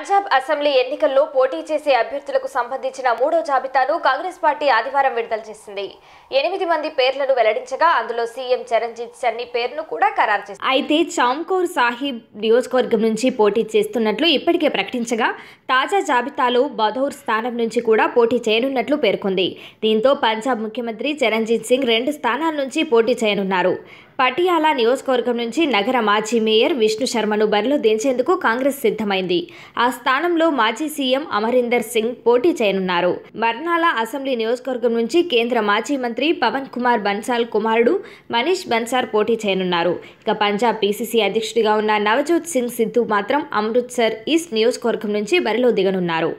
Punjab assembly ఎన్నికల్లో పోటీ చేసే అభ్యర్థులకు సంబంధించిన మూడో జాబితాను కాంగ్రెస్ పార్టీ ఆదివారం విడుదల చేసింది ఎనిమిది మంది పేర్లను వెల్లడించగా అందులో సీఎం చరణ్జీత్ సన్ని పేరును కూడా ఖరారు చేసింది అయితే చౌంకూర్ సాహిబ్ నియోజకవర్గం నుంచి పోటీ చేస్తున్నట్లు ఇప్పటికే ప్రకటించగా తాజా జాబితాలో బధౌర్ స్థానం నుంచి కూడా పోటీ చేయనున్నట్లు పేర్కొంది దీంతో పంజాబ్ ముఖ్యమంత్రి చరణ్జీత్ సింగ్ రెండు స్థానాల నుంచి పోటీ చేయనున్నారు పటియాలా నియోజకవర్గం నుంచి నగర మాజీ మేయర్ విష్ణు శర్మను బరిలో దించేందుకు కాంగ్రెస్ సిద్ధమైంది ఆ స్థానంలో మాజీ సీఎం అమరీందర్ సింగ్ పోటీ చేయనున్నారు మర్నాల అసెంబ్లీ నియోజకవర్గం నుంచి కేంద్ర మాజీ మంత్రి పవన్ కుమార్ బన్సాల్ కుమారుడు మనీష్ బన్సార్ పోటీ చేయనున్నారు ఇక పంజాబ్ పీసీసీ అధ్యక్షుడిగా ఉన్న నవజోత్ సింగ్ సిద్ధు మాత్రం అమృత్సర్ ఈస్ట్ నియోజకవర్గం నుంచి బరిలో దిగనున్నారు